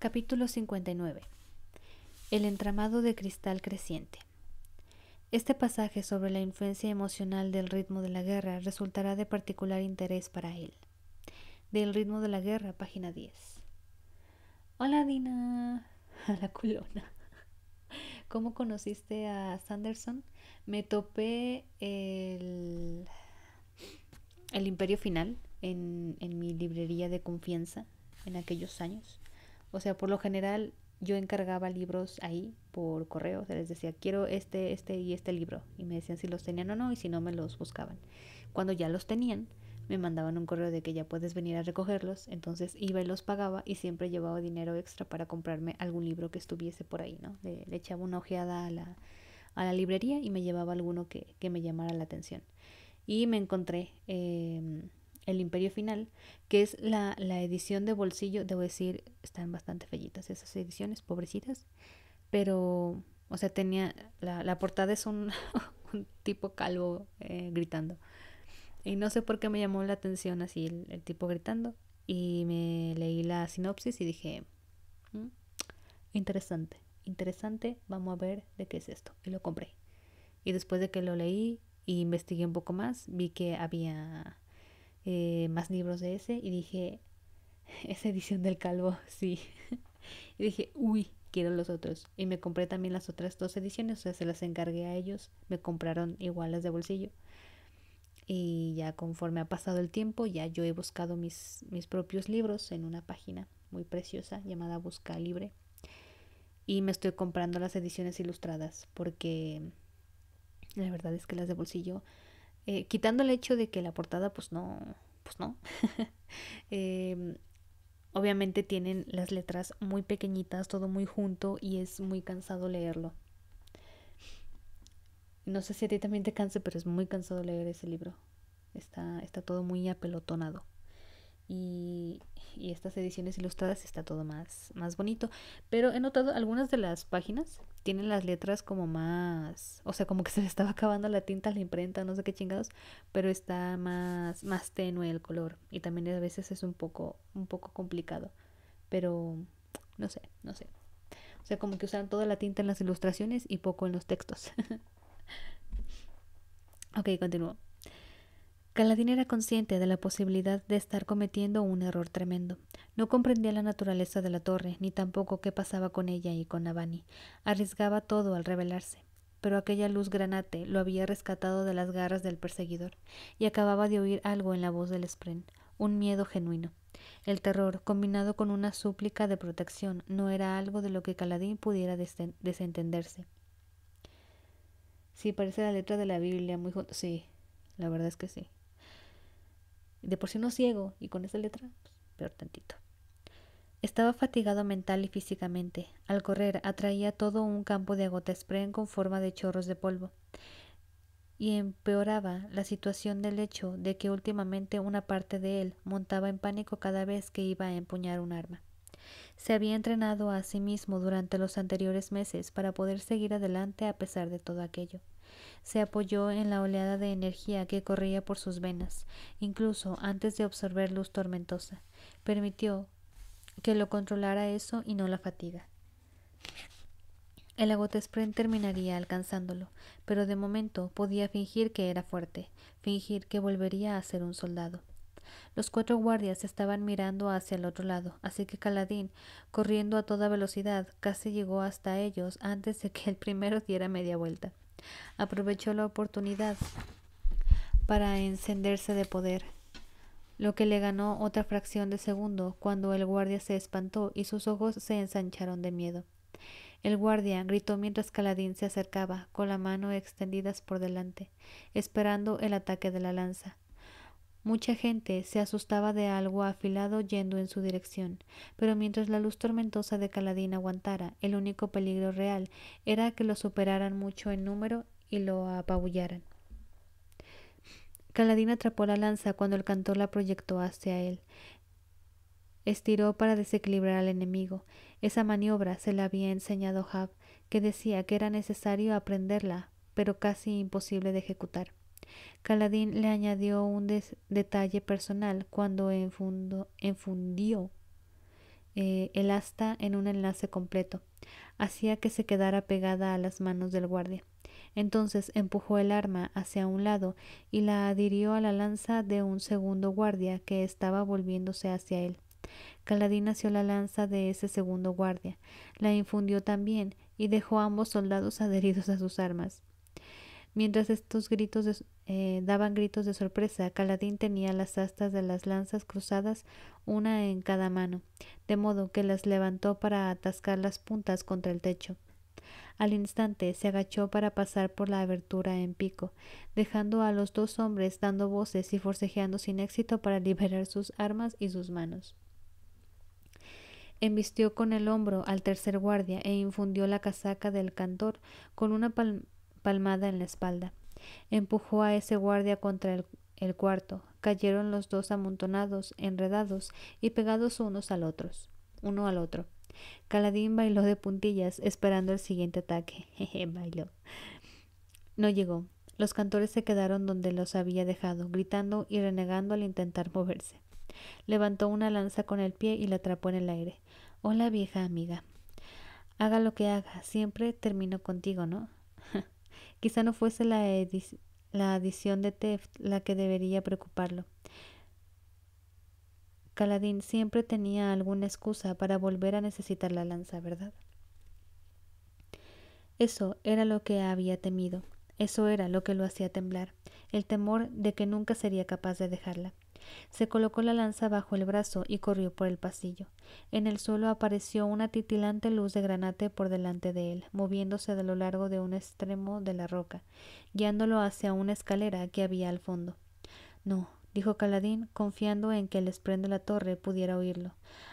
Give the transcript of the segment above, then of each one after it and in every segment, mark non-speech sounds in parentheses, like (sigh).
Capítulo 59. El entramado de cristal creciente. Este pasaje sobre la influencia emocional del ritmo de la guerra resultará de particular interés para él. Del ritmo de la guerra, página 10. Hola Dina, (laughs) a la culona. ¿Cómo conociste a Sanderson? Me topé el, el Imperio Final en, en mi librería de confianza en aquellos años. O sea, por lo general yo encargaba libros ahí por correo, o sea, les decía, quiero este, este y este libro. Y me decían si los tenían o no y si no me los buscaban. Cuando ya los tenían, me mandaban un correo de que ya puedes venir a recogerlos, entonces iba y los pagaba y siempre llevaba dinero extra para comprarme algún libro que estuviese por ahí, ¿no? Le, echaba una ojeada a la, a la, librería y me llevaba alguno que, que me llamara la atención. Y me encontré eh, el Imperio Final, que es la, edición de bolsillo, debo decir, están bastante fellitas esas ediciones, pobrecitas, pero, o sea, tenía, la, portada es un, (laughs) tipo calvo eh, gritando. Y no sé por qué me llamó la atención así el, tipo gritando. Y me leí la sinopsis y dije, mm, interesante, interesante, vamos a ver de qué es esto. Y lo compré. Y después de que lo leí y investigué un poco más, vi que había eh, más libros de ese y dije, (laughs) esa edición del calvo, (laughs) sí. (laughs) y dije, uy, quiero los otros. Y me compré también las otras dos ediciones, o sea, se las encargué a ellos, me compraron igual las de bolsillo. Y ya conforme ha pasado el tiempo, ya yo he buscado mis, mis propios libros en una página muy preciosa llamada Busca Libre. Y me estoy comprando las ediciones ilustradas porque la verdad es que las de bolsillo eh, quitando el hecho de que la portada pues no, pues no, (laughs) em, obviamente tienen las letras muy pequeñitas, todo muy junto y es muy cansado leerlo. No sé si a ti también te canse, pero es muy cansado leer ese libro. Está, está todo muy apelotonado y, estas ediciones ilustradas está todo más, más bonito. Pero he notado algunas de las páginas tienen las letras como más, o sea, como que se le estaba acabando la tinta a la imprenta, no sé qué chingados, pero está más, más tenue el color y también a veces es un poco, un poco complicado. Pero no sé, no sé. O sea, como que usan toda la tinta en las ilustraciones y poco en los textos. (laughs) ok, continúo. Caladín era consciente de la posibilidad de estar cometiendo un error tremendo. No comprendía la naturaleza de la torre, ni tampoco qué pasaba con ella y con Abani. Arriesgaba todo al rebelarse. Pero aquella luz granate lo había rescatado de las garras del perseguidor, y acababa de oír algo en la voz del Spren, un miedo genuino. El terror, combinado con una súplica de protección, no era algo de lo que Caladín pudiera desentenderse. Sí, parece la letra de la Biblia, muy... Sí, la verdad es que sí. De por sí no ciego y con esa letra, pues, peor tantito. Estaba fatigado mental y físicamente. Al correr atraía todo un campo de spren con forma de chorros de polvo. Y empeoraba la situación del hecho de que últimamente una parte de él montaba en pánico cada vez que iba a empuñar un arma. Se había entrenado a sí mismo durante los anteriores meses para poder seguir adelante a pesar de todo aquello se apoyó en la oleada de energía que corría por sus venas, incluso antes de absorber luz tormentosa. Permitió que lo controlara eso y no la fatiga. El agotespren terminaría alcanzándolo, pero de momento podía fingir que era fuerte, fingir que volvería a ser un soldado. Los cuatro guardias estaban mirando hacia el otro lado, así que Caladín, corriendo a toda velocidad, casi llegó hasta ellos antes de que el primero diera media vuelta aprovechó la oportunidad para encenderse de poder, lo que le ganó otra fracción de segundo cuando el guardia se espantó y sus ojos se ensancharon de miedo. El guardia gritó mientras Caladín se acercaba, con la mano extendidas por delante, esperando el ataque de la lanza. Mucha gente se asustaba de algo afilado yendo en su dirección, pero mientras la luz tormentosa de Caladín aguantara, el único peligro real era que lo superaran mucho en número y lo apabullaran. Caladín atrapó la lanza cuando el cantor la proyectó hacia él. Estiró para desequilibrar al enemigo. Esa maniobra se la había enseñado Hab, que decía que era necesario aprenderla, pero casi imposible de ejecutar. Caladín le añadió un detalle personal cuando enfundió eh, el asta en un enlace completo. Hacía que se quedara pegada a las manos del guardia. Entonces empujó el arma hacia un lado y la adhirió a la lanza de un segundo guardia que estaba volviéndose hacia él. Caladín asió la lanza de ese segundo guardia, la infundió también y dejó a ambos soldados adheridos a sus armas. Mientras estos gritos eh, daban gritos de sorpresa, Caladín tenía las astas de las lanzas cruzadas, una en cada mano, de modo que las levantó para atascar las puntas contra el techo. Al instante se agachó para pasar por la abertura en pico, dejando a los dos hombres dando voces y forcejeando sin éxito para (laughs) liberar sus armas y sus manos. Embistió con el hombro al tercer guardia e infundió la casaca del cantor con una palma palmada en la espalda. Empujó a ese guardia contra el, cuarto. Cayeron los dos amontonados, enredados y pegados unos al otros, uno al otro. Caladín bailó de puntillas, esperando el siguiente ataque. (laughs) Jeje, bailó. No llegó. Los cantores se quedaron donde los había dejado, gritando y renegando al intentar moverse. Levantó una lanza con el pie y la atrapó en el aire. Hola, vieja amiga. Haga lo que haga, siempre termino contigo, ¿no? Quizá no fuese la, adición de Teft la que debería preocuparlo. Caladín siempre tenía alguna excusa para volver a necesitar la lanza, ¿verdad? Eso era lo que había temido, eso era lo que lo hacía temblar, el temor de que nunca sería capaz de dejarla. Se colocó la lanza bajo el brazo y corrió por el pasillo. En el suelo apareció una titilante luz de granate por delante de él, moviéndose a lo largo de un extremo de la roca, guiándolo hacia una escalera que había al fondo. No, dijo Caladín, confiando en que el esplendor de la torre pudiera oírlo.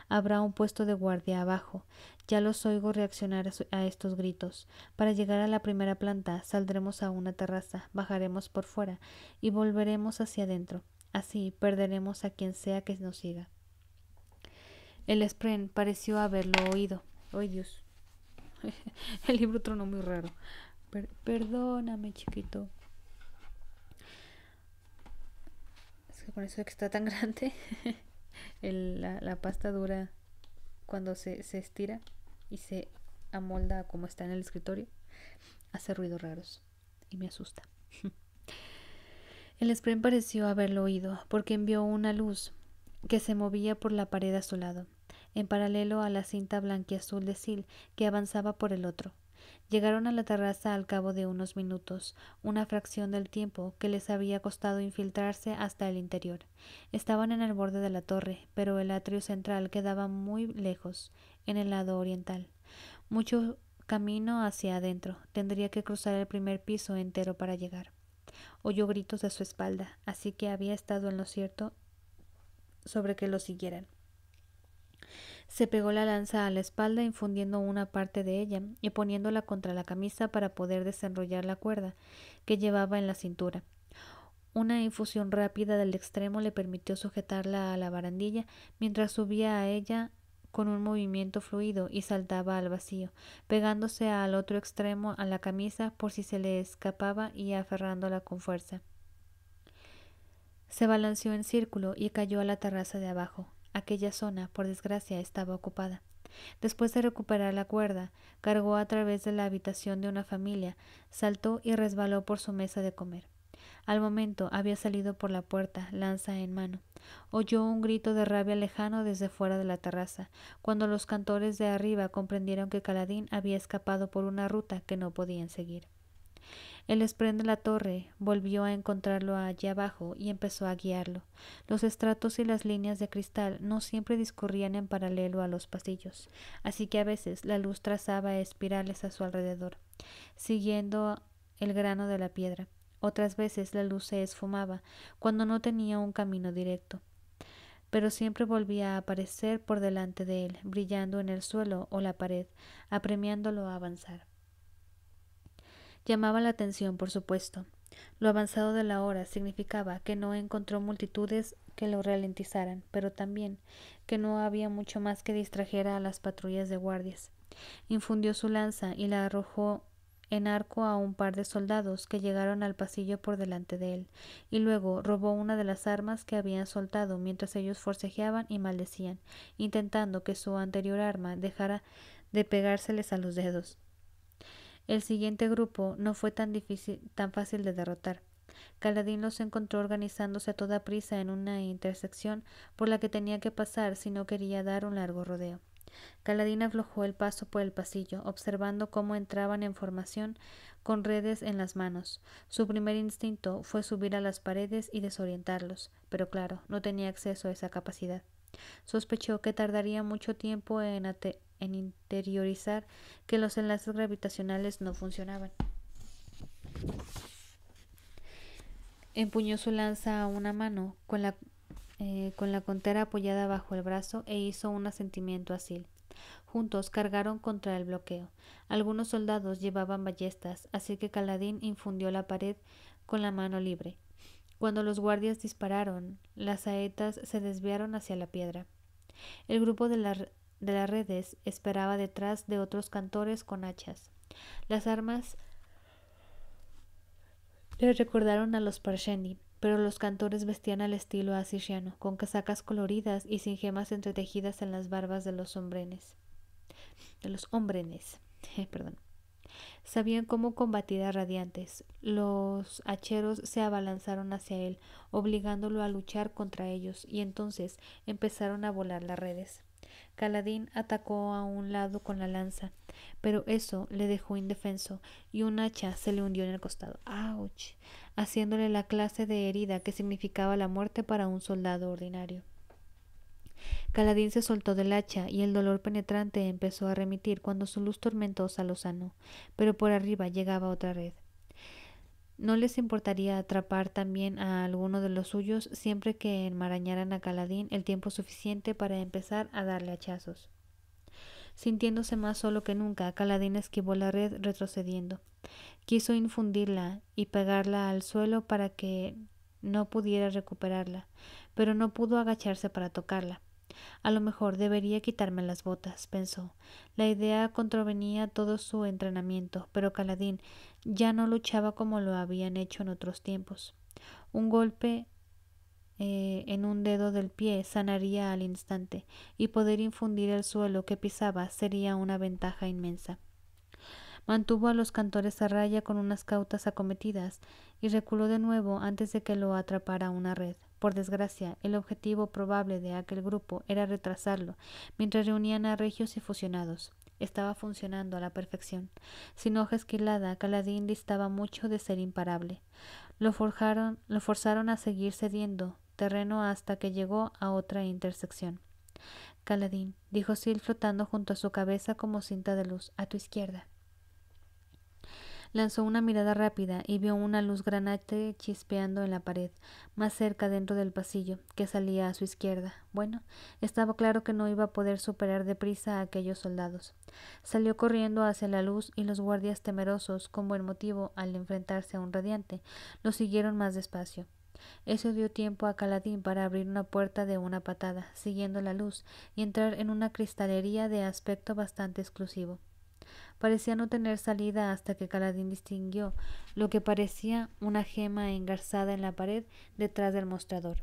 Habrá un puesto de guardia abajo. Ya los oigo reaccionar a estos gritos. Para llegar a la primera planta, saldremos a una terraza, bajaremos por fuera y volveremos hacia adentro. Así perderemos a quien sea que nos siga. El Spren pareció haberlo oído. ¡Ay, Dios! (laughs) El libro trono muy raro. perdóname, chiquito. Es que con eso de que está tan (laughs) grande, la, pasta dura cuando se estira y se amolda como está en el escritorio. Hace ruidos raros y me asusta. (laughs) El Sprint pareció haberlo oído, porque envió una luz que se movía por la pared a su lado, en paralelo a la cinta blanquiazul de Sil que avanzaba por el otro. Llegaron a la terraza al cabo de unos minutos, una fracción del tiempo que les había costado infiltrarse hasta el interior. Estaban en el borde de la torre, pero el atrio central quedaba muy lejos, en el lado oriental. Mucho camino hacia adentro. Tendría que cruzar el primer piso entero para llegar oyó gritos a su espalda, así que había estado en lo cierto sobre que lo siguieran. Se pegó la lanza a la espalda, infundiendo una parte de ella y poniéndola contra la camisa para poder desenrollar la cuerda que llevaba en la cintura. Una infusión rápida del extremo le permitió sujetarla a la barandilla mientras subía a ella con un movimiento fluido y saltaba al vacío, pegándose al otro extremo a la camisa por si se le escapaba y aferrándola con fuerza. Se balanceó en círculo y cayó a la terraza de abajo. Aquella zona, por desgracia, estaba ocupada. Después de recuperar la cuerda, cargó a través de la habitación de una familia, saltó y resbaló por su mesa de comer. Al momento había salido por la puerta, lanza en mano. Oyó un grito de rabia lejano desde fuera de la terraza, cuando los cantores de arriba comprendieron que Caladín había escapado por una ruta que no podían seguir. El espren de la torre volvió a encontrarlo allá abajo y empezó a guiarlo. Los estratos y las líneas de cristal no siempre discurrían en paralelo a los pasillos, así que a veces la luz trazaba espirales a su alrededor, siguiendo el grano de la piedra. Otras veces la luz se esfumaba cuando no tenía un camino directo, pero siempre volvía a aparecer por delante de él, brillando en el suelo o la pared, apremiándolo a avanzar. Llamaba la atención, por supuesto. Lo avanzado de la hora significaba que no encontró multitudes que lo ralentizaran, pero también que no había mucho más que distrajera a las patrullas de guardias. Infundió su lanza y la arrojó en arco a un par de soldados que llegaron al pasillo por delante de él, y luego robó una de las armas que habían soltado mientras ellos forcejeaban y maldecían, intentando que su anterior arma dejara de pegárseles a los dedos. El siguiente grupo no fue tan difícil, tan fácil de derrotar. Caladín los encontró organizándose a toda prisa en una intersección por la que tenía que pasar si no quería dar un largo rodeo. Caladín aflojó el paso por el pasillo, observando cómo entraban en formación con redes en las manos. Su primer instinto fue subir a las paredes y desorientarlos, pero claro, no tenía acceso a esa capacidad. Sospechó que tardaría mucho tiempo en, en interiorizar que los enlaces gravitacionales no funcionaban. Empuñó su lanza a una mano, con la eh, con la contera apoyada bajo el brazo e hizo un asentimiento así. Juntos cargaron contra el bloqueo. Algunos soldados llevaban ballestas, así que Caladín infundió la pared con la mano libre. Cuando los guardias dispararon, las saetas se desviaron hacia la piedra. El grupo de, las redes esperaba detrás de otros cantores con hachas. Las armas le recordaron a los Parshendi, pero los cantores vestían al estilo asiriano, con casacas coloridas y sin gemas entretejidas en las barbas de los hombrenes. De los hombrenes, (laughs) perdón. Sabían cómo combatir a radiantes. Los hacheros se abalanzaron hacia él, obligándolo a luchar contra ellos, y entonces empezaron a volar las redes. Caladín atacó a un lado con la lanza, pero eso le dejó indefenso y un hacha se le hundió en el costado. ¡Auch! haciéndole la clase de herida que significaba la muerte para un soldado ordinario. Caladín se soltó del hacha y el dolor penetrante empezó a remitir cuando su luz tormentosa lo sanó, pero por arriba llegaba otra red. ¿No les importaría atrapar también a alguno de los suyos siempre que enmarañaran a Caladín el tiempo suficiente para empezar a darle hachazos? Sintiéndose más solo que nunca, Caladín esquivó la red retrocediendo. Quiso infundirla y pegarla al suelo para que no pudiera recuperarla, pero no pudo agacharse para tocarla. A lo mejor debería quitarme las botas, pensó. La idea contravenía todo su entrenamiento, pero Caladín ya no luchaba como lo habían hecho en otros tiempos. Un golpe eh, en un dedo del pie sanaría al instante, y poder infundir el suelo que pisaba sería una ventaja inmensa. Mantuvo a los cantores a raya con unas cautas acometidas, y reculó de nuevo antes de que lo atrapara una red. Por desgracia, el objetivo probable de aquel grupo era retrasarlo, mientras reunían a regios y fusionados. Estaba funcionando a la perfección. Sin hoja esquilada, Caladín distaba mucho de ser imparable. Lo, forjaron, lo forzaron a seguir cediendo terreno hasta que llegó a otra intersección. Caladín, dijo Sil flotando junto a su cabeza como cinta de luz, a tu izquierda. Lanzó una mirada rápida y vio una luz granate chispeando en la pared, más cerca dentro del pasillo, que salía a su izquierda. Bueno, estaba claro que no iba a poder superar deprisa a aquellos soldados. Salió corriendo hacia la luz y los guardias temerosos, con buen motivo, al enfrentarse a un radiante, lo siguieron más despacio. Eso dio tiempo a Caladín para abrir una puerta de una patada, siguiendo la luz, y entrar en una cristalería de aspecto bastante exclusivo parecía no tener salida hasta que Caladín distinguió lo que parecía una gema engarzada en la pared detrás del mostrador.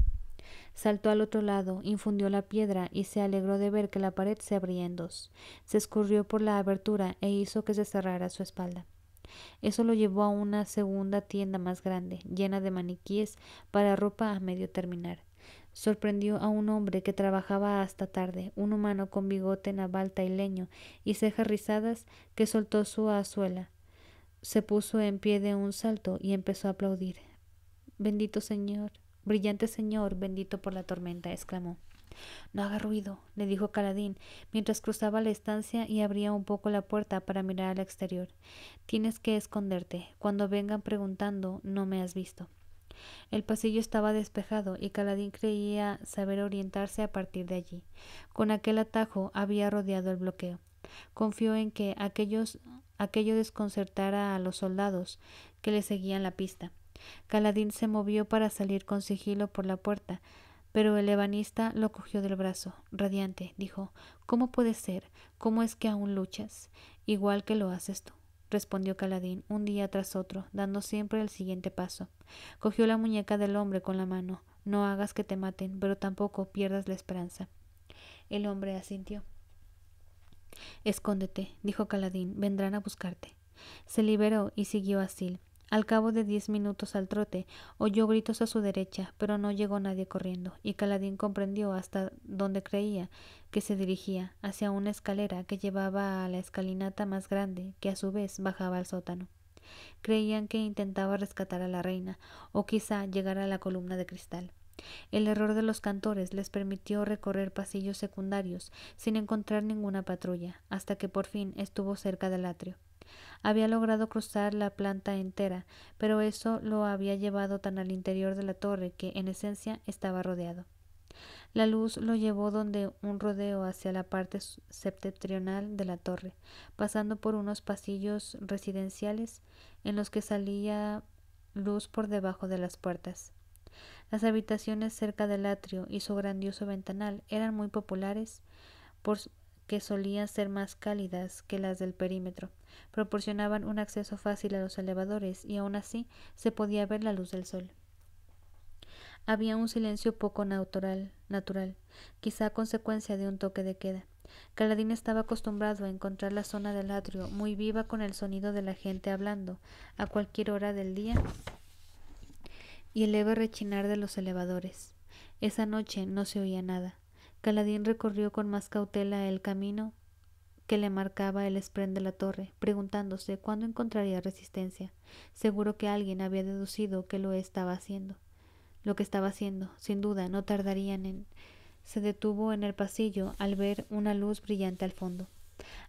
Saltó al otro lado, infundió la piedra y se alegró de ver que la pared se abría en dos. Se escurrió por la abertura e hizo que se cerrara su espalda. Eso lo llevó a una segunda tienda más grande, llena de maniquíes para ropa a medio terminar sorprendió a un hombre que trabajaba hasta tarde, un humano con bigote naval leño y cejas rizadas que soltó su azuela. Se puso en pie de un salto y empezó a aplaudir. Bendito Señor, brillante Señor, bendito por la tormenta, exclamó. No haga ruido, le dijo Caladín, mientras cruzaba la estancia y abría un poco la puerta para mirar al exterior. Tienes que esconderte. Cuando vengan preguntando, no me has visto. El pasillo estaba despejado y Caladín creía saber orientarse a partir de allí. Con aquel atajo había rodeado el bloqueo. Confió en que aquellos, aquello desconcertara a los soldados que le seguían la pista. Caladín se movió para salir con sigilo por la puerta, pero el ebanista lo cogió del brazo, radiante, dijo, ¿Cómo puede ser? ¿Cómo es que aún luchas? Igual que lo haces tú respondió Caladín, un día tras otro, dando siempre el siguiente paso. Cogió la muñeca del hombre con la mano. No hagas que te maten, pero tampoco pierdas la esperanza. El hombre asintió. Escóndete, dijo Caladín, vendrán a buscarte. Se liberó y siguió a Sil. Al cabo de diez minutos al trote, oyó gritos a su derecha, pero no llegó nadie corriendo, y Caladín comprendió hasta dónde creía que se dirigía, hacia una escalera que llevaba a la escalinata más grande, que a su vez bajaba al sótano. Creían que intentaba rescatar a la reina, o quizá llegar a la columna de cristal. El error de los cantores les permitió recorrer pasillos secundarios sin encontrar ninguna patrulla, hasta que por fin estuvo cerca del atrio. Había logrado cruzar la planta entera, pero eso lo había llevado tan al interior de la torre que, en esencia, estaba rodeado. La luz lo llevó donde un rodeo hacia la parte septentrional de la torre, pasando por unos pasillos residenciales en los que salía luz por debajo de las puertas. Las habitaciones cerca del atrio y su grandioso ventanal eran muy populares porque solían ser más cálidas que las del perímetro, proporcionaban un acceso fácil a los elevadores y aún así se podía ver la luz del sol. Había un silencio poco natural, quizá consecuencia de un toque de queda. Caladín estaba acostumbrado a encontrar la zona del atrio muy viva con el sonido de la gente hablando a cualquier hora del día y el leve rechinar de los elevadores. Esa noche no se oía nada. Caladín recorrió con más cautela el camino que le marcaba el spren de la torre, preguntándose cuándo encontraría resistencia. Seguro que alguien había deducido que lo estaba haciendo. Lo que estaba haciendo, sin duda, no tardarían en. Se detuvo en el pasillo al ver una luz brillante al fondo.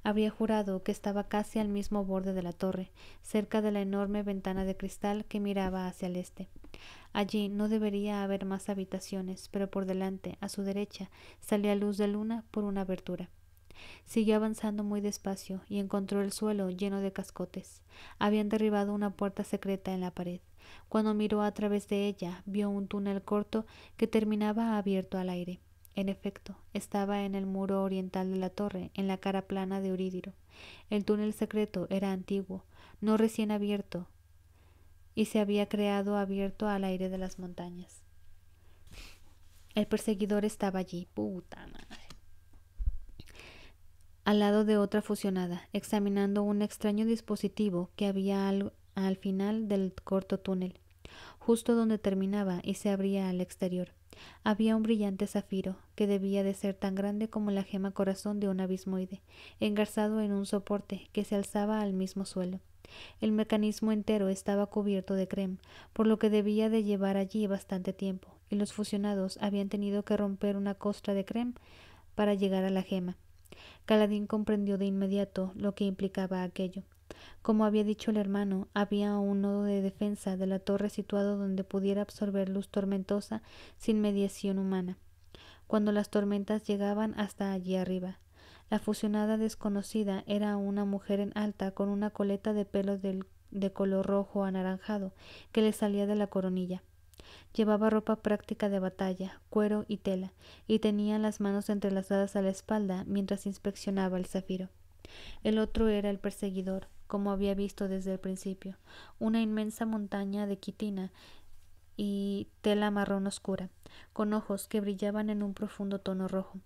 había jurado que estaba casi al mismo borde de la torre, cerca de la enorme ventana de cristal que miraba hacia el este. Allí no debería haber más habitaciones, pero por delante, a su derecha, salía luz de luna por una abertura. Siguió avanzando muy despacio y encontró el suelo lleno de cascotes. Habían derribado una puerta secreta en la pared. Cuando miró a través de ella, vio un túnel corto que terminaba abierto al aire. En efecto, estaba en el muro oriental de la torre, en la cara plana de Uridiro, El túnel secreto era antiguo, no recién abierto, y se había creado abierto al aire de las montañas. El perseguidor estaba allí. Puta madre al lado de otra fusionada, examinando un extraño dispositivo que había al, final del corto túnel, justo donde terminaba y se abría al exterior. Había un brillante zafiro, que debía de ser tan grande como la gema corazón de un abismoide, engarzado en un soporte que se alzaba al mismo suelo. El mecanismo entero estaba cubierto de creme, por lo que debía de llevar allí bastante tiempo, y los fusionados habían tenido que romper una costra de creme para llegar a la gema. Caladín comprendió de inmediato lo que implicaba aquello. Como había dicho el hermano, había un nodo de defensa de la torre situado donde pudiera absorber luz tormentosa sin mediación humana, cuando las tormentas llegaban hasta allí arriba. La fusionada desconocida era una mujer en alta con una coleta de pelo de color rojo anaranjado que le salía de la coronilla. Llevaba ropa práctica de batalla, cuero y tela, y tenía las manos entrelazadas a la espalda mientras inspeccionaba el zafiro. El otro era el perseguidor, como había visto desde el principio, una inmensa montaña de quitina y tela marrón oscura, con ojos que brillaban en un profundo tono rojo.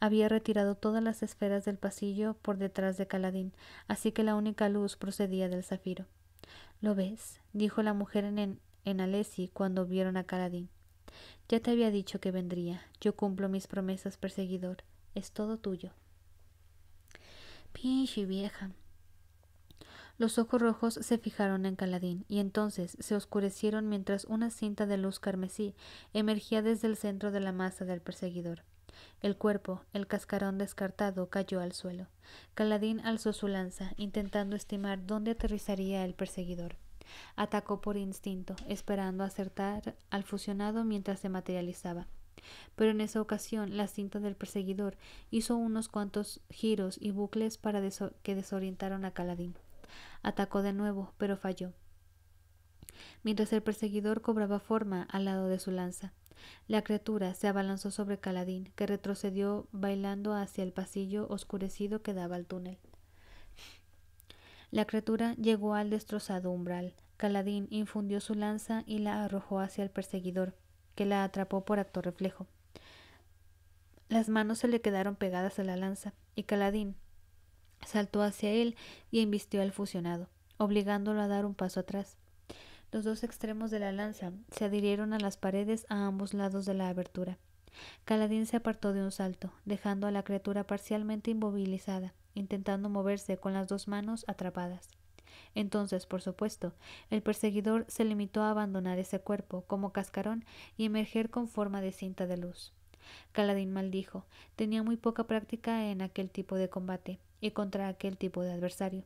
Había retirado todas las esferas del pasillo por detrás de Caladín, así que la única luz procedía del zafiro. ¿Lo ves? dijo la mujer en, en cuando vieron a Caladín. Ya te había dicho que vendría. Yo cumplo mis promesas, perseguidor. Es todo tuyo. Pinche vieja. Los ojos rojos se fijaron en Caladín y entonces se oscurecieron mientras una cinta de luz carmesí emergía desde el centro de la masa del perseguidor. El cuerpo, el cascarón descartado, cayó al suelo. Caladín alzó su lanza, intentando estimar dónde aterrizaría el perseguidor. Atacó por instinto, esperando acertar al fusionado mientras se materializaba. Pero en esa ocasión la cinta del perseguidor hizo unos cuantos giros y bucles para que desorientaron a Caladín. Atacó de nuevo, pero falló. Mientras el perseguidor cobraba forma al lado de su lanza, la criatura se abalanzó sobre Caladín, que retrocedió bailando hacia el pasillo oscurecido que daba al túnel. La criatura llegó al destrozado umbral. Caladín infundió su lanza y la arrojó hacia el perseguidor, que la atrapó por acto reflejo. Las manos se le quedaron pegadas a la lanza, y Caladín saltó hacia él y embistió al fusionado, obligándolo a dar un paso atrás. Los dos extremos de la lanza se adhirieron a las paredes a ambos lados de la abertura. Caladín se apartó de un salto, dejando a la criatura parcialmente inmovilizada, intentando moverse con las dos manos atrapadas. Entonces, por supuesto, el perseguidor se limitó a abandonar ese cuerpo como cascarón y emerger con forma de cinta de luz. Caladín maldijo, tenía muy poca práctica en aquel tipo de combate y contra aquel tipo de adversario.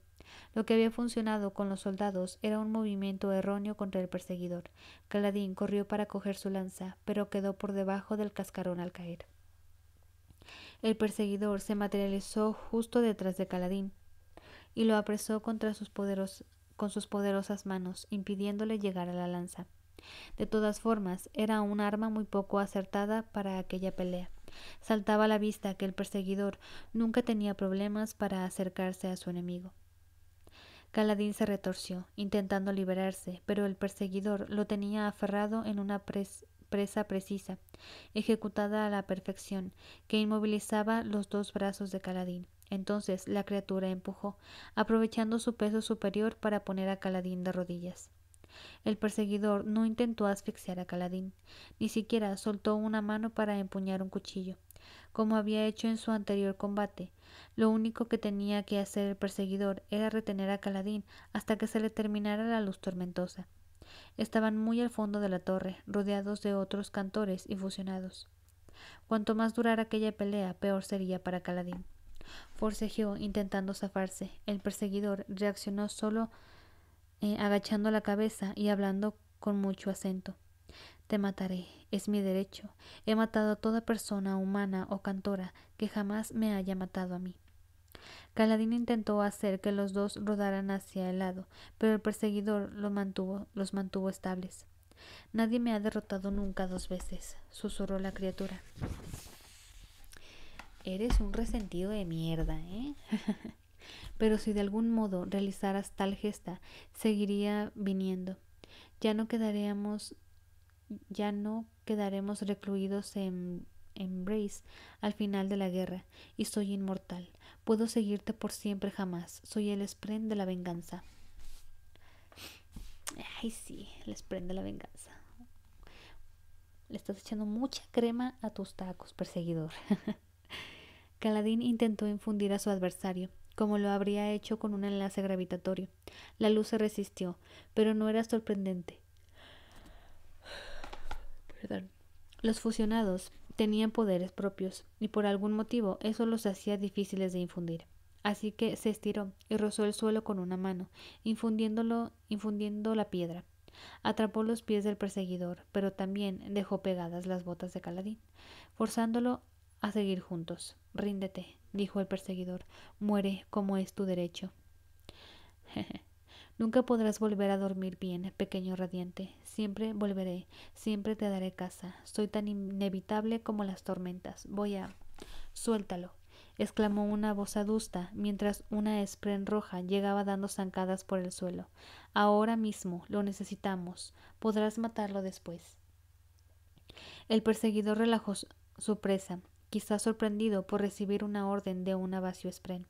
Lo que había funcionado con los soldados era un movimiento erróneo contra el perseguidor. Caladín corrió para coger su lanza, pero quedó por debajo del cascarón al caer. El perseguidor se materializó justo detrás de Caladín y lo apresó contra sus con sus poderosas manos, impidiéndole llegar a la lanza. De todas formas, era un arma muy poco acertada para aquella pelea. Saltaba a la vista que el perseguidor nunca tenía problemas para acercarse a su enemigo. Caladín se retorció, intentando liberarse, pero el perseguidor lo tenía aferrado en una, pres presa precisa, ejecutada a la perfección, que inmovilizaba los dos brazos de Caladín. Entonces la criatura empujó, aprovechando su peso superior para poner a Caladín de rodillas. El perseguidor no intentó asfixiar a Caladín, ni siquiera soltó una mano para empuñar un cuchillo, como había hecho en su anterior combate. Lo único que tenía que hacer el perseguidor era retener a Caladín hasta que se le terminara la luz tormentosa estaban muy al fondo de la torre, rodeados de otros cantores y fusionados. Cuanto más durara aquella pelea, peor sería para Caladín. Forcejeó intentando zafarse. El perseguidor reaccionó solo eh, agachando la cabeza y hablando con mucho acento. Te mataré, es mi derecho. He matado a toda persona humana o cantora que jamás me haya matado a mí. Caladín intentó hacer que los dos rodaran hacia el lado, pero el perseguidor los mantuvo, los mantuvo estables. Nadie me ha derrotado nunca dos veces, susurró la criatura. Eres un resentido de mierda, ¿eh? (laughs) pero si de algún modo realizaras tal gesta, seguiría viniendo. Ya no quedaríamos, ya no quedaremos recluidos en Brace al final de la guerra, y soy inmortal. Puedo seguirte por siempre jamás. Soy el spren de la venganza. Ay, sí, el spren de la venganza. Le estás echando mucha crema a tus tacos, perseguidor. Caladín (laughs) intentó infundir a su adversario, como lo habría hecho con un enlace gravitatorio. La luz se resistió, pero no era sorprendente. (sighs) Perdón. Los fusionados, tenían poderes propios, y por algún motivo eso los hacía difíciles de infundir. Así que se estiró y rozó el suelo con una mano, infundiéndolo, infundiendo la piedra. Atrapó los pies del perseguidor, pero también dejó pegadas las botas de Caladín, forzándolo a seguir juntos. Ríndete, dijo el perseguidor, muere como es tu derecho. (laughs) Nunca podrás volver a dormir bien, pequeño radiante. Siempre volveré, siempre te daré casa. Soy tan inevitable como las tormentas. Voy a. Suéltalo, exclamó una voz adusta, mientras una espren roja llegaba dando zancadas por el suelo. Ahora mismo lo necesitamos. Podrás matarlo después. El perseguidor relajó su presa, quizá sorprendido por recibir una orden de una vacío espren.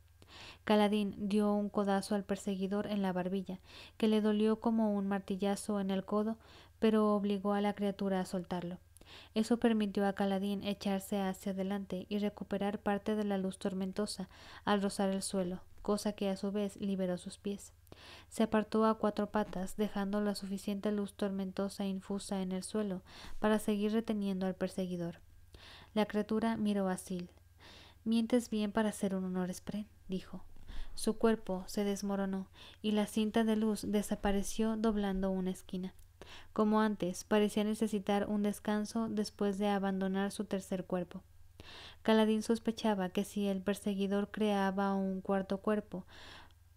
Caladín dio un codazo al perseguidor en la barbilla, que le dolió como un martillazo en el codo, pero obligó a la criatura a soltarlo. Eso permitió a Caladín echarse hacia adelante y recuperar parte de la luz tormentosa al rozar el suelo, cosa que a su vez liberó sus pies. Se apartó a cuatro patas, dejando la suficiente luz tormentosa infusa en el suelo para seguir reteniendo al perseguidor. La criatura miró a Sil. Mientes bien para ser un honor dijo. Su cuerpo se desmoronó y la cinta de luz desapareció doblando una esquina. Como antes, parecía necesitar un descanso después de abandonar su tercer cuerpo. Caladín sospechaba que si el perseguidor creaba un cuarto cuerpo,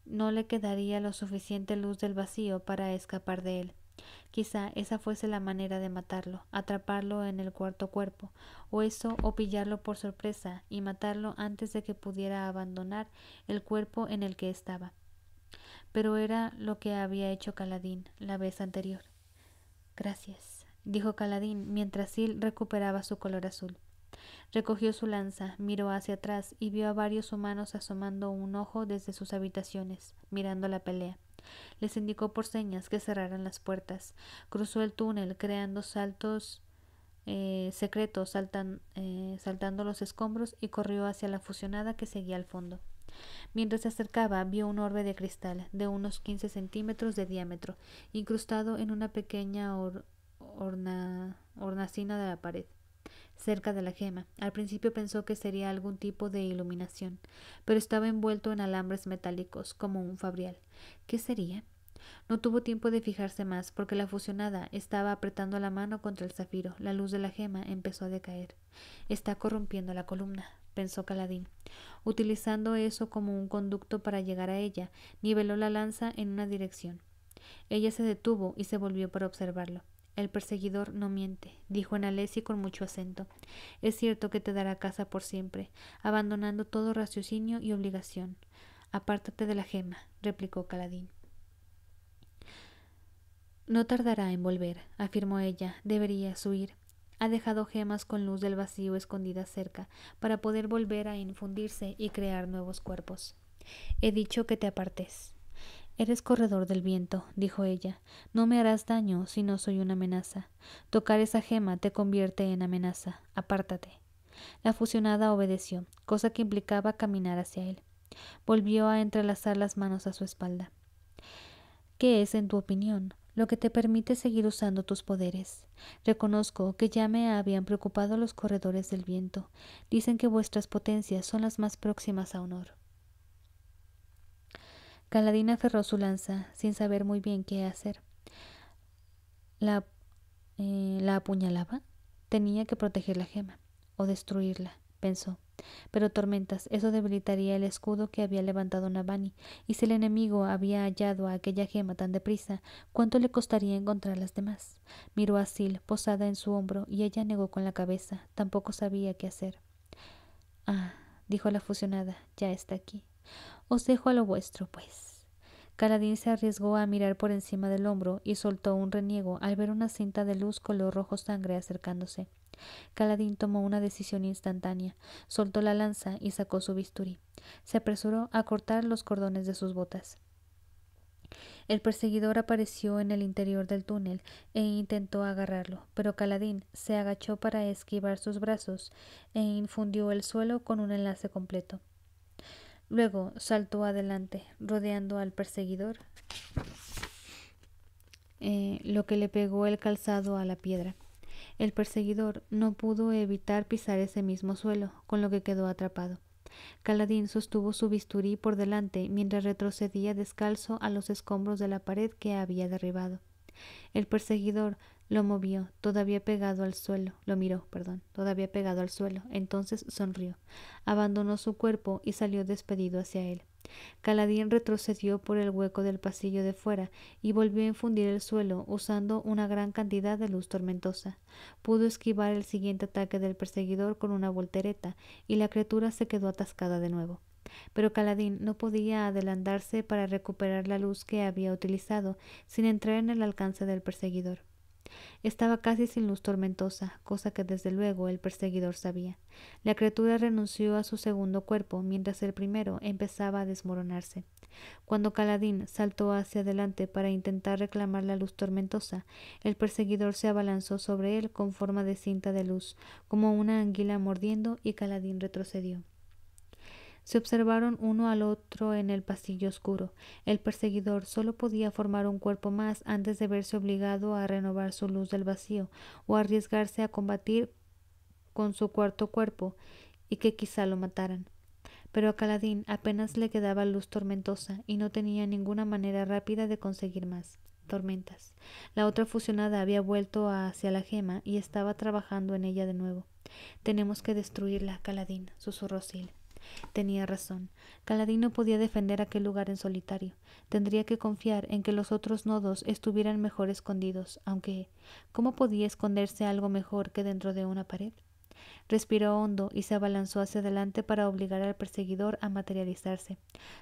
no le quedaría lo suficiente luz del vacío para escapar de él. Quizá esa fuese la manera de matarlo, atraparlo en el cuarto cuerpo, o eso, o pillarlo por sorpresa y matarlo antes de que pudiera abandonar el cuerpo en el que estaba. Pero era lo que había hecho Caladín la vez anterior. Gracias, dijo Caladín mientras Sil recuperaba su color azul. Recogió su lanza, miró hacia atrás y vio a varios humanos asomando un ojo desde sus habitaciones, mirando la pelea les indicó por señas que cerraran las puertas. Cruzó el túnel, creando saltos eh, secretos, eh, saltando los escombros, y corrió hacia la fusionada que seguía al fondo. Mientras se acercaba, vio un orbe de cristal de unos 15 centímetros de diámetro, incrustado en una pequeña hornacina de la pared cerca de la gema. Al principio pensó que sería algún tipo de iluminación, pero estaba envuelto en alambres metálicos, como un fabrial. ¿Qué sería? No tuvo tiempo de fijarse más, porque la fusionada estaba apretando la mano contra el zafiro. La luz de la gema empezó a decaer. Está corrompiendo la columna, pensó Caladín. Utilizando eso como un conducto para llegar a ella, niveló la lanza en una dirección. Ella se detuvo y se volvió para observarlo. El perseguidor no miente, dijo y con mucho acento. Es cierto que te dará casa por siempre, abandonando todo raciocinio y obligación. Apártate de la gema, replicó Caladín. No tardará en volver, afirmó ella. Deberías huir. Ha dejado gemas con luz del vacío escondidas cerca, para poder volver a infundirse y crear nuevos cuerpos. He dicho que te apartes. Eres corredor del viento, dijo ella. No me harás daño si no soy una amenaza. Tocar esa gema te convierte en amenaza. Apártate. La fusionada obedeció, cosa que implicaba caminar hacia él. Volvió a entrelazar las manos a su espalda. ¿Qué es, en tu opinión, lo que te permite seguir usando tus poderes. Reconozco que ya me habían preocupado los corredores del viento. Dicen que vuestras potencias son las más próximas a honor. Caladina aferró su lanza, sin saber muy bien qué hacer. La, eh, la apuñalaba. Tenía que proteger la gema, o destruirla, pensó. Pero tormentas, eso debilitaría el escudo que había levantado Navani, y si el enemigo había hallado a aquella gema tan deprisa, ¿cuánto le costaría encontrar las demás? Miró a Sil, posada en su hombro, y ella negó con la cabeza. Tampoco sabía qué hacer. Ah, dijo la fusionada, ya está aquí. Os dejo a lo vuestro, pues. Caladín se arriesgó a mirar por encima del hombro y soltó un reniego al ver una cinta de luz color rojo sangre acercándose. Caladín tomó una decisión instantánea, soltó la lanza y sacó su bisturí. Se apresuró a cortar los cordones de sus botas. El perseguidor apareció en el interior del túnel e intentó agarrarlo, pero Caladín se agachó para esquivar sus brazos e infundió el suelo con un enlace completo. Luego saltó adelante, rodeando al perseguidor, eh, lo que le pegó el calzado a la piedra. El perseguidor no pudo evitar pisar ese mismo suelo, con lo que quedó atrapado. Caladín sostuvo su bisturí por delante mientras retrocedía descalzo a los escombros de la pared que había derribado. El perseguidor lo movió, todavía pegado al suelo, lo miró, perdón, todavía pegado al suelo. Entonces sonrió, abandonó su cuerpo y salió despedido hacia él. Caladín retrocedió por el hueco del pasillo de fuera y volvió a infundir el suelo usando una gran cantidad de luz tormentosa. Pudo esquivar el siguiente ataque del perseguidor con una voltereta y la criatura se quedó atascada de nuevo. Pero Caladín no podía adelantarse para recuperar la luz que había utilizado sin entrar en el alcance del perseguidor. Estaba casi sin luz tormentosa, cosa que desde luego el perseguidor sabía. La criatura renunció a su segundo cuerpo, mientras el primero empezaba a desmoronarse. Cuando Caladín saltó hacia adelante para intentar reclamar la luz tormentosa, el perseguidor se abalanzó sobre él con forma de cinta de luz, como una anguila mordiendo, y Caladín retrocedió. Se observaron uno al otro en el pasillo oscuro. El perseguidor solo podía formar un cuerpo más antes de verse obligado a renovar su luz del vacío o arriesgarse a combatir con su cuarto cuerpo y que quizá lo mataran. Pero a Caladín apenas le quedaba luz tormentosa y no tenía ninguna manera rápida de conseguir más tormentas. La otra fusionada había vuelto hacia la gema y estaba trabajando en ella de nuevo. Tenemos que destruirla, Caladín, susurró Sil. Tenía razón. Caladín no podía defender aquel lugar en solitario. Tendría que confiar en que los otros nodos estuvieran mejor escondidos, aunque ¿cómo podía esconderse algo mejor que dentro de una pared? Respiró hondo y se abalanzó hacia adelante para obligar al perseguidor a materializarse.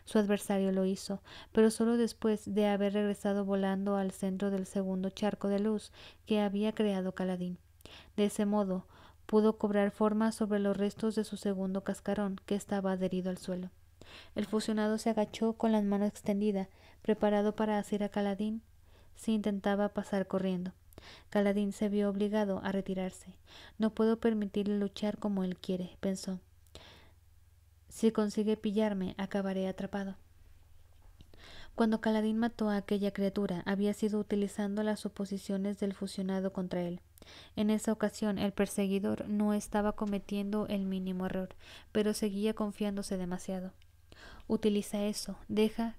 Su adversario lo hizo, pero solo después de haber regresado volando al centro del segundo charco de luz que había creado Caladín. De ese modo, pudo cobrar forma sobre los restos de su segundo cascarón, que estaba adherido al suelo. El fusionado se agachó con la mano extendida, preparado para hacer a Caladín se intentaba pasar corriendo. Caladín se vio obligado a retirarse. No puedo permitirle luchar como él quiere, pensó. Si consigue pillarme, acabaré atrapado. Cuando Caladín mató a aquella criatura, había sido utilizando las suposiciones del fusionado contra él. En esa ocasión el perseguidor no estaba cometiendo el mínimo error, pero seguía confiándose demasiado. Utiliza eso, deja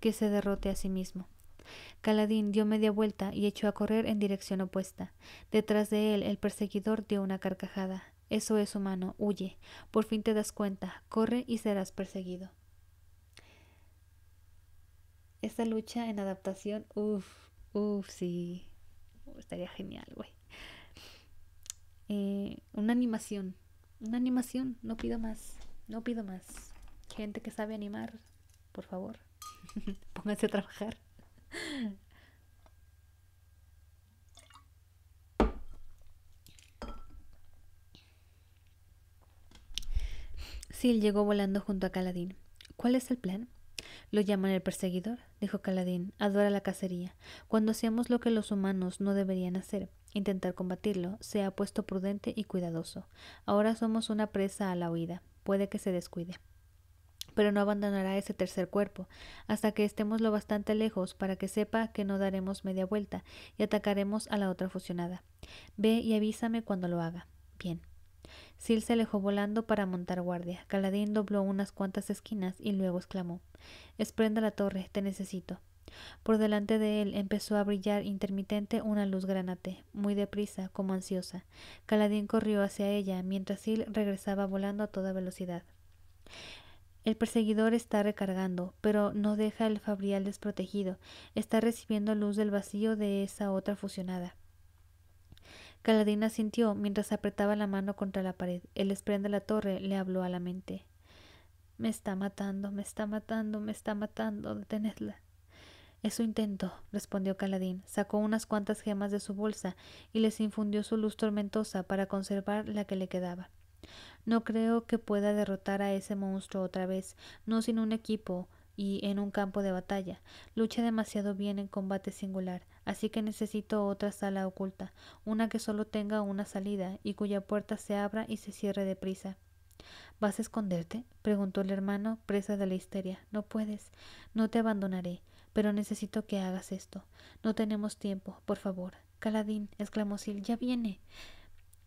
que se derrote a sí mismo. Caladín dio media vuelta y echó a correr en dirección opuesta. Detrás de él el perseguidor dio una carcajada. Eso es humano, huye. Por fin te das cuenta, corre y serás perseguido. Esta lucha en adaptación, uff, uff, sí estaría genial, güey. Eh, una animación, una animación, no pido más, no pido más. Gente que sabe animar, por favor, (laughs) pónganse a trabajar. Sil llegó volando junto a Caladín. ¿Cuál es el plan? Lo llaman el perseguidor, dijo Caladín. Adora la cacería. Cuando hacemos lo que los humanos no deberían hacer, intentar combatirlo, se ha puesto prudente y cuidadoso. Ahora somos una presa a la huida. Puede que se descuide. Pero no abandonará ese tercer cuerpo, hasta que estemos lo bastante lejos para que sepa que no daremos media vuelta y atacaremos a la otra fusionada. Ve y avísame cuando lo haga. Bien. Sil se alejó volando para montar guardia. Caladín dobló unas cuantas esquinas y luego exclamó Esprenda la torre, te necesito. Por delante de él empezó a brillar intermitente una luz granate, muy deprisa, como ansiosa. Caladín corrió hacia ella, mientras Sil regresaba volando a toda velocidad. El perseguidor está recargando, pero no deja el fabrial desprotegido. Está recibiendo luz del vacío de esa otra fusionada. Caladín sintió mientras apretaba la mano contra la pared. El espren de la torre le habló a la mente. Me está matando, me está matando, me está matando. Detenedla. Eso intento, respondió Caladín. Sacó unas cuantas gemas de su bolsa y les infundió su luz tormentosa para conservar la que le quedaba. No creo que pueda derrotar a ese monstruo otra vez, no sin un equipo y en un campo de batalla. Lucha demasiado bien en combate singular, así que necesito otra sala oculta, una que solo tenga una salida y cuya puerta se abra y se cierre deprisa. ¿Vas a esconderte? preguntó el hermano, presa de la histeria. No puedes. No te abandonaré. Pero necesito que hagas esto. No tenemos tiempo, por favor. Caladín, exclamó Sil, ya viene.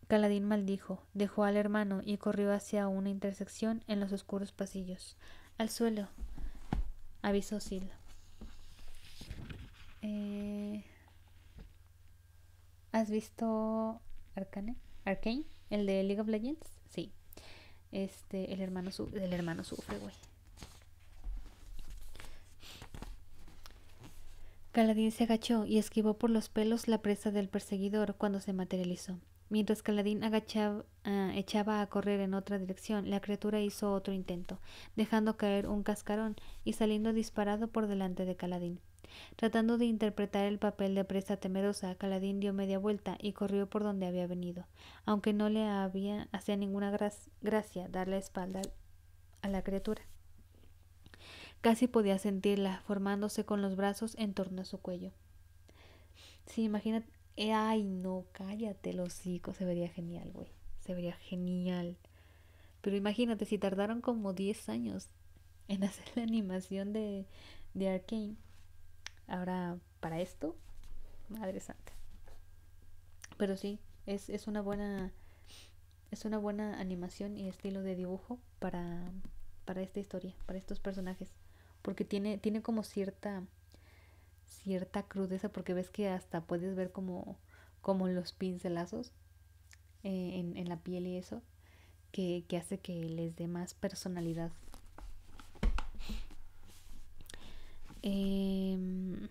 Caladín maldijo, dejó al hermano y corrió hacia una intersección en los oscuros pasillos. Al suelo. Aviso Sil. Eh, ¿Has visto Arcane? Arcane, el de League of Legends? Sí. Este, el hermano, sufre, güey. se agachó y esquivó por los pelos la presa del perseguidor cuando se materializó. Mientras Caladín agachaba, ah, echaba a correr en otra dirección, la criatura hizo otro intento, dejando caer un cascarón y saliendo disparado por delante de Caladín. Tratando de interpretar el papel de presa temerosa, Caladín dio media vuelta y corrió por donde había venido, aunque no le había hacía ninguna gracia dar la espalda a la criatura. Casi podía sentirla formándose con los brazos en torno a su cuello. Sí, imagínate, eh, ay, no, cállate, los hocico, se vería genial, güey. Se vería genial. Pero imagínate, si tardaron como 10 años en (laughs) hacer la animación de, de Arkane, ahora para esto, madre santa. Pero sí, es, es una buena es una buena animación y estilo de dibujo para, para esta historia, para estos personajes. Porque tiene, tiene como cierta cierta crudeza porque ves que hasta puedes ver como, como los pincelazos eh, en, la piel y eso, que, que hace que les dé más personalidad. Em,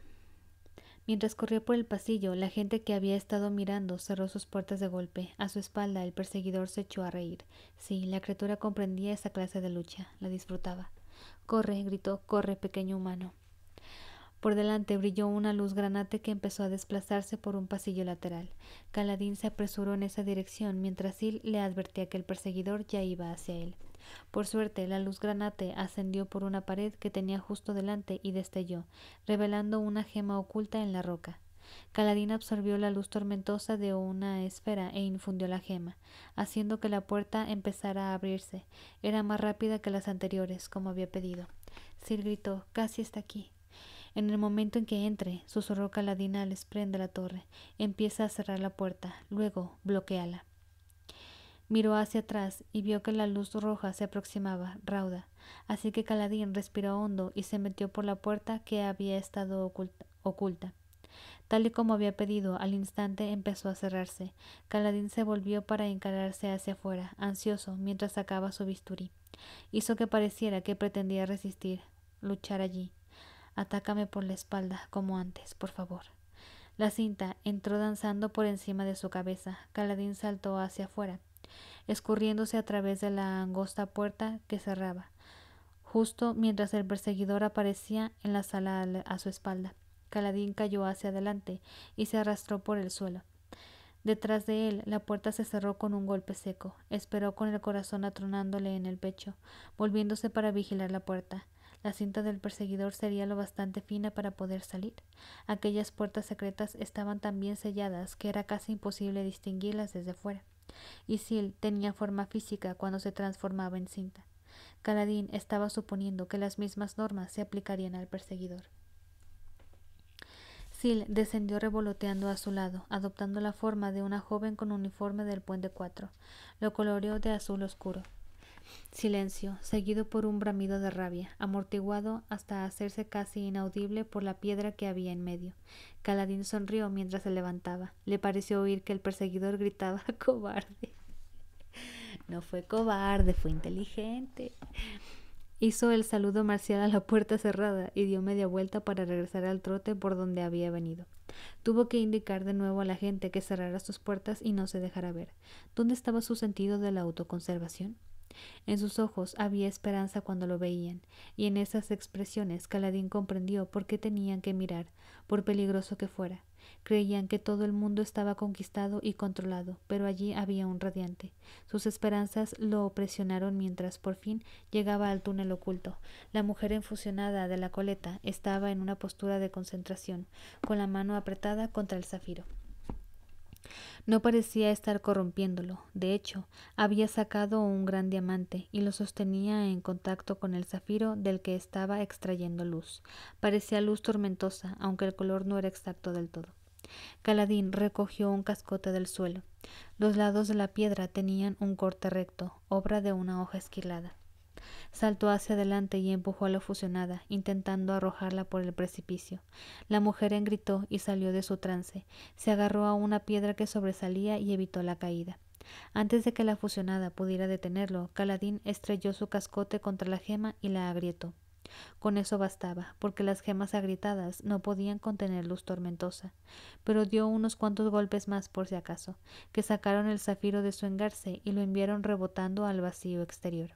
mientras corría por el pasillo, la gente que había estado mirando cerró sus puertas de golpe. A su espalda, el perseguidor se echó a reír. Sí, la criatura comprendía esa clase de lucha, la disfrutaba. Corre, gritó, corre, pequeño humano. Por delante brilló una luz granate que empezó a desplazarse por un pasillo lateral. Caladín se apresuró en esa dirección, mientras Sil le advertía que el perseguidor ya iba hacia él. Por suerte, la luz granate ascendió por una pared que tenía justo delante y destelló, revelando una gema oculta en la roca. Caladín absorbió la luz tormentosa de una esfera e infundió la gema, haciendo que la puerta empezara a abrirse. Era más rápida que las anteriores, como había pedido. Sil gritó Casi está aquí. En el momento en que entre, susurró Caladina al la torre. Empieza a cerrar la puerta, luego bloqueala. Miró hacia atrás y vio que la luz roja se aproximaba, rauda. Así que Caladín respiró hondo y se metió por la puerta que había estado oculta. Tal y como había pedido, al instante empezó a cerrarse. Caladín se volvió para encararse hacia afuera, ansioso, mientras sacaba su bisturí. Hizo que pareciera que pretendía resistir, luchar allí. Atácame por la espalda, como antes, por favor. La cinta entró danzando por encima de su cabeza. Caladín saltó hacia afuera, escurriéndose a través de la angosta puerta que cerraba, justo mientras el perseguidor aparecía en la sala a su espalda. Caladín cayó hacia adelante y se arrastró por el suelo. Detrás de él, la puerta se cerró con un golpe seco. Esperó con el corazón atronándole en el pecho, volviéndose para vigilar la puerta. La cinta del perseguidor sería lo bastante fina para poder salir. Aquellas puertas secretas estaban tan bien selladas que era casi imposible distinguirlas desde fuera. Y Sil tenía forma física cuando se transformaba en cinta. Caladín estaba suponiendo que las mismas normas se aplicarían al perseguidor. Sil descendió revoloteando a su lado, adoptando la forma de una joven con uniforme del puente Cuatro. Lo coloreó de azul oscuro. Silencio, seguido por un bramido de rabia, amortiguado hasta hacerse casi inaudible por la piedra que había en medio. Caladín sonrió mientras se levantaba. Le pareció oír que el perseguidor gritaba (laughs) cobarde. No fue cobarde, fue inteligente. Hizo el saludo marcial a la puerta cerrada y dio media vuelta para regresar al trote por donde había venido. Tuvo que indicar de nuevo a la gente que cerrara sus puertas y no se dejara ver. ¿Dónde estaba su sentido de la autoconservación? En sus ojos había esperanza cuando lo veían, y en esas expresiones Caladín comprendió por qué tenían que mirar, por peligroso que fuera. Creían que todo el mundo estaba conquistado y controlado, pero allí había un radiante. Sus esperanzas lo opresionaron mientras por fin llegaba al túnel oculto. La mujer enfusionada de la coleta estaba en una postura de concentración, con la mano apretada contra el zafiro. No parecía estar corrompiéndolo. De hecho, había sacado un gran diamante y lo sostenía en contacto con el zafiro del que estaba extrayendo luz. Parecía luz tormentosa, aunque el color no era exacto del todo. Caladín recogió un cascote del suelo. Los lados de la piedra tenían un corte recto, obra de una hoja esquilada saltó hacia adelante y empujó a la fusionada, intentando arrojarla por el precipicio. La mujer gritó y salió de su trance. Se agarró a una piedra que sobresalía y evitó la caída. Antes de que la fusionada pudiera detenerlo, Caladín estrelló su cascote contra la gema y la agrietó. Con eso bastaba, porque las gemas agrietadas no podían contener luz tormentosa, pero dio unos cuantos golpes más por si acaso, que sacaron el zafiro de su engarce y lo enviaron rebotando al vacío exterior.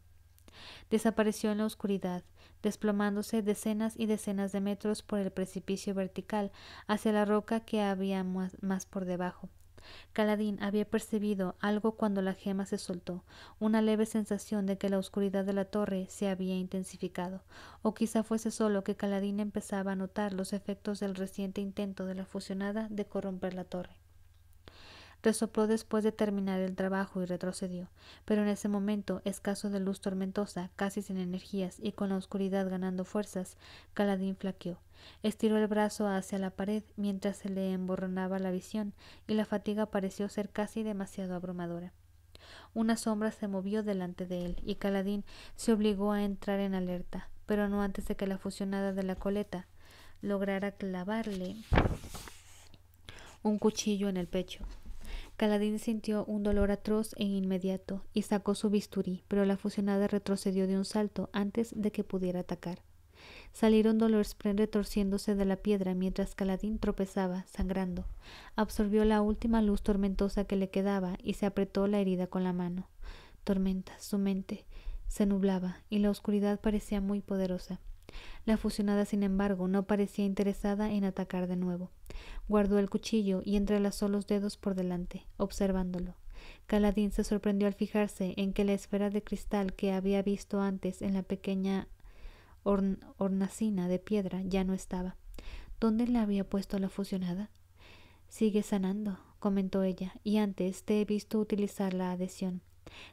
Desapareció en la oscuridad, desplomándose decenas y decenas de metros por el precipicio vertical hacia la roca que había más por debajo. Caladín había percibido algo cuando la gema se soltó, una leve sensación de que la oscuridad de la torre se había intensificado, o quizá fuese solo que Caladín empezaba a notar los efectos del reciente intento de la fusionada de corromper la torre. Resopló después de terminar el trabajo y retrocedió, pero en ese momento, escaso de luz tormentosa, casi sin energías y con la oscuridad ganando fuerzas, Caladín flaqueó. Estiró el brazo hacia la pared mientras se le emborronaba la visión y la fatiga pareció ser casi demasiado abrumadora. Una sombra se movió delante de él y Caladín se obligó a entrar en alerta, pero no antes de que la fusionada de la coleta lograra clavarle un cuchillo en el pecho. Caladín sintió un dolor atroz e inmediato y sacó su bisturí, pero la fusionada retrocedió de un salto antes de que pudiera atacar. Salieron Pren retorciéndose de la piedra mientras Caladín tropezaba, sangrando. Absorbió la última luz tormentosa que le quedaba y se apretó la herida con la mano. Tormenta, su mente se nublaba y la oscuridad parecía muy poderosa. La fusionada, sin embargo, no parecía interesada en atacar de nuevo. Guardó el cuchillo y entrelazó los dedos por delante, observándolo. Caladín se sorprendió al fijarse en que la esfera de cristal que había visto antes en la pequeña hornacina de piedra ya no estaba. ¿Dónde la había puesto la fusionada? Sigue sanando, comentó ella, y antes te he visto utilizar la adhesión.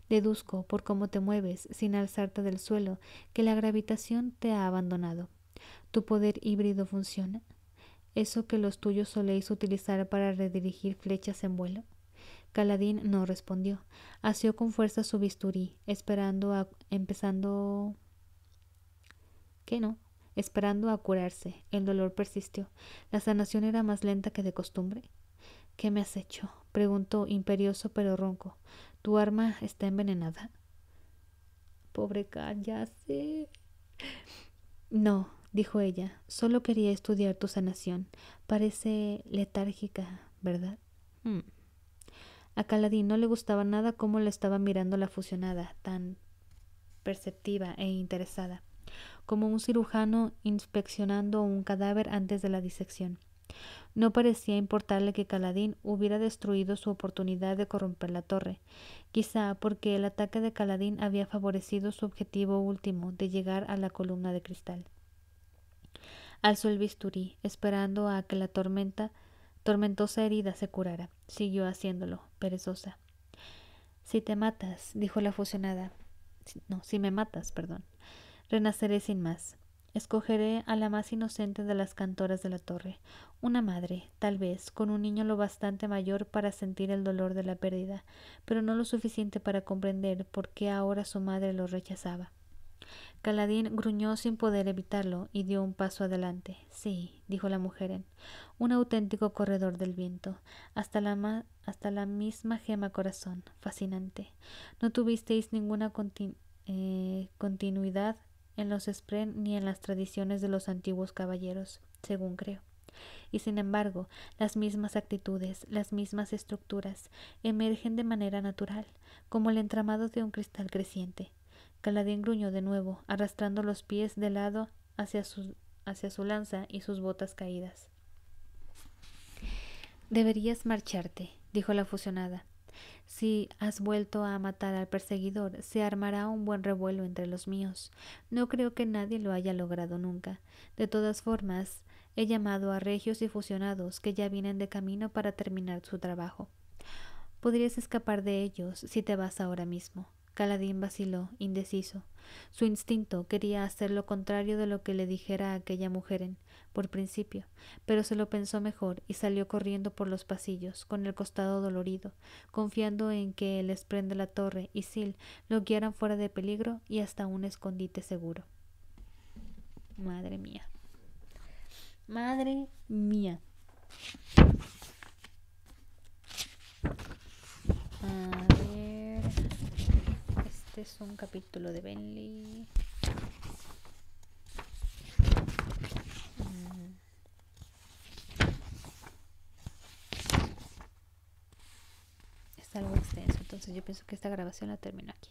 Deduzco, por cómo te mueves, sin alzarte del suelo, que la gravitación te ha abandonado. ¿Tu poder híbrido funciona? ¿Eso que los tuyos soléis utilizar para redirigir flechas en vuelo? Caladín no respondió. Asió con fuerza su bisturí, esperando a... empezando... ¿Qué no? Esperando a curarse. El dolor persistió. La sanación era más lenta que de costumbre. ¿Qué me has hecho? preguntó, imperioso pero ronco. Tu arma está envenenada. Pobre Kat, ya sé. No, dijo ella, solo quería estudiar tu sanación. Parece letárgica, ¿verdad? Hmm. A Caladín no le gustaba nada cómo le estaba mirando la fusionada, tan perceptiva e interesada, como un cirujano inspeccionando un cadáver antes de la disección. No parecía importarle que Caladín hubiera destruido su oportunidad de corromper la torre, quizá porque el ataque de Caladín había favorecido su objetivo último de llegar a la columna de cristal. Alzó el bisturí, esperando a que la tormenta, tormentosa herida se curara. Siguió haciéndolo, perezosa. Si te matas, dijo la fusionada. No, si me matas, perdón. Renaceré sin más. Escogeré a la más inocente de las cantoras de la torre, una madre, tal vez, con un niño lo bastante mayor para sentir el dolor de la pérdida, pero no lo suficiente para comprender por qué ahora su madre lo rechazaba. Caladín gruñó sin poder evitarlo y dio un paso adelante. Sí, dijo la mujer, un auténtico corredor del viento, hasta la, hasta la misma gema corazón, fascinante. No tuvisteis ninguna eh, continuidad en los Spren ni en las tradiciones de los antiguos caballeros, según creo. Y sin embargo, las mismas actitudes, las mismas estructuras, emergen de manera natural, como el entramado de un cristal creciente. Caladín gruñó de nuevo, arrastrando los pies de lado hacia su, hacia su lanza y sus botas caídas. Deberías marcharte, dijo la fusionada. Si has vuelto a matar al perseguidor, se armará un buen revuelo entre los míos. No creo que nadie lo haya logrado nunca. De todas formas, he llamado a regios y fusionados que ya vienen de camino para terminar su trabajo. Podrías escapar de ellos si te vas ahora mismo. Caladín vaciló, indeciso. Su instinto quería hacer lo contrario de lo que le dijera aquella mujer en por principio, pero se lo pensó mejor y salió corriendo por los pasillos, con el costado dolorido, confiando en que el esprende la torre y Sil lo guiaran fuera de peligro y hasta un escondite seguro. Madre mía. Madre mía. A ver. Este es un capítulo de Bentley. algo extenso. Entonces yo pienso que esta grabación la termino aquí.